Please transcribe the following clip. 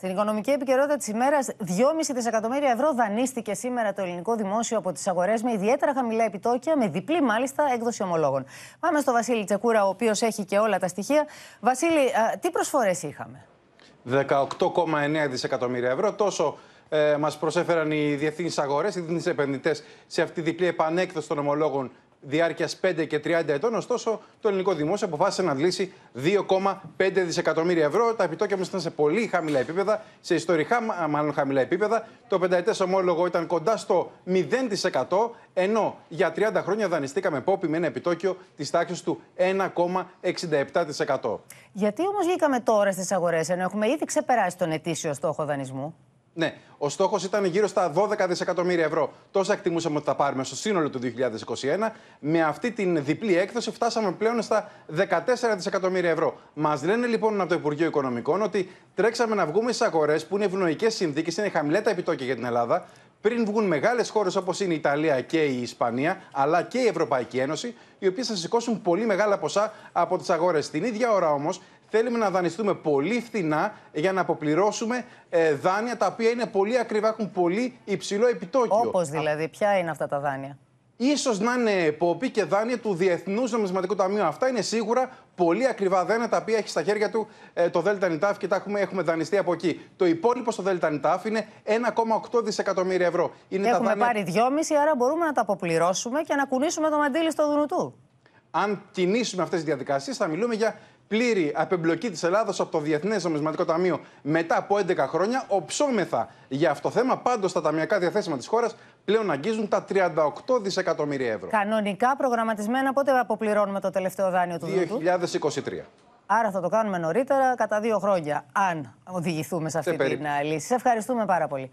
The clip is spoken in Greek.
Στην οικονομική επικαιρότητα της ημέρας, 2,5 δισεκατομμύρια ευρώ δανείστηκε σήμερα το ελληνικό δημόσιο από τις αγορές με ιδιαίτερα χαμηλά επιτόκια, με διπλή μάλιστα έκδοση ομολόγων. Πάμε στο Βασίλη Τσεκούρα, ο οποίος έχει και όλα τα στοιχεία. Βασίλη, τι προσφορές είχαμε. 18,9 δισεκατομμύρια ευρώ, τόσο ε, μας προσέφεραν οι διεθνείς αγορές, οι διεθνείς επενδυτές σε αυτή τη διπλή επανέκδοση των ομολόγων διάρκειας 5 και 30 ετών. Ωστόσο, το ελληνικό δημόσιο αποφάσισε να λύσει 2,5 δισεκατομμύρια ευρώ. Τα επιτόκια μα ήταν σε πολύ χαμηλά επίπεδα, σε ιστορικά μάλλον χαμηλά επίπεδα. Το πενταετές ομόλογο ήταν κοντά στο 0%, ενώ για 30 χρόνια δανειστήκαμε πόπι με ένα επιτόκιο της τάξης του 1,67%. Γιατί όμως βγήκαμε τώρα στις αγορές, ενώ έχουμε ήδη ξεπεράσει τον ετήσιο στόχο δανεισμού. Ναι, ο στόχος ήταν γύρω στα 12 δισεκατομμύρια ευρώ. Τόσα εκτιμούσαμε ότι θα πάρουμε στο σύνολο του 2021. Με αυτή την διπλή έκδοση φτάσαμε πλέον στα 14 δισεκατομμύρια ευρώ. Μας λένε λοιπόν από το Υπουργείο Οικονομικών ότι τρέξαμε να βγούμε στι αγορές που είναι ευνοϊκές συνθήκες, είναι χαμηλά τα επιτόκια για την Ελλάδα. Πριν βγουν μεγάλες χώρες όπως είναι η Ιταλία και η Ισπανία, αλλά και η Ευρωπαϊκή Ένωση, οι οποίες θα σηκώσουν πολύ μεγάλα ποσά από τις αγορές. Την ίδια ώρα όμως θέλουμε να δανειστούμε πολύ φθηνά για να αποπληρώσουμε ε, δάνεια τα οποία είναι πολύ ακριβά, έχουν πολύ υψηλό επιτόκιο. Όπως δηλαδή, ποια είναι αυτά τα δάνεια. Ίσως να είναι ποπή και δάνεια του Διεθνούς Νομισματικού Ταμείου. Αυτά είναι σίγουρα πολύ ακριβά δάνεια τα οποία έχει στα χέρια του ε, το ΔΕΛΤΑ και τα έχουμε, έχουμε δανειστεί από εκεί. Το υπόλοιπο στο ΔΕΛΤΑ είναι 1,8 δισεκατομμύρια ευρώ. Είναι έχουμε δάνεια... πάρει 2,5 άρα μπορούμε να τα αποπληρώσουμε και να κουνήσουμε το μαντήλι στο δουνουτού αν κινήσουμε αυτές τις διαδικασίες, θα μιλούμε για πλήρη απεμπλοκή της Ελλάδας από το Διεθνές Νομισματικό Ταμείο μετά από 11 χρόνια. Οψόμεθα για αυτό το θέμα. Πάντως, τα ταμιακά διαθέσιμα της χώρας πλέον αγγίζουν τα 38 δισεκατομμύρια ευρώ. Κανονικά προγραμματισμένα, πότε αποπληρώνουμε το τελευταίο δάνειο του 2023. Άρα θα το κάνουμε νωρίτερα, κατά δύο χρόνια, αν οδηγηθούμε σε αυτή την λύση. Σε ευχαριστούμε πάρα πολύ.